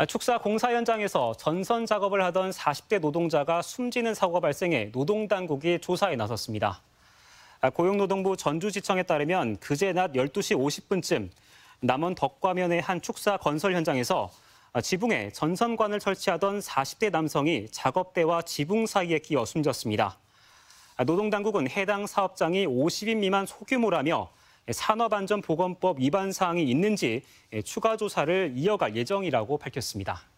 아, 축사 공사 현장에서 전선 작업을 하던 40대 노동자가 숨지는 사고가 발생해 노동당국이 조사에 나섰습니다. 아, 고용노동부 전주지청에 따르면 그제 낮 12시 50분쯤 남원 덕과면의 한 축사 건설 현장에서 아, 지붕에 전선관을 설치하던 40대 남성이 작업대와 지붕 사이에 끼어 숨졌습니다. 노동당국은 해당 사업장이 50인 미만 소규모라며 예, 산업안전보건법 위반 사항이 있는지 예, 추가 조사를 이어갈 예정이라고 밝혔습니다.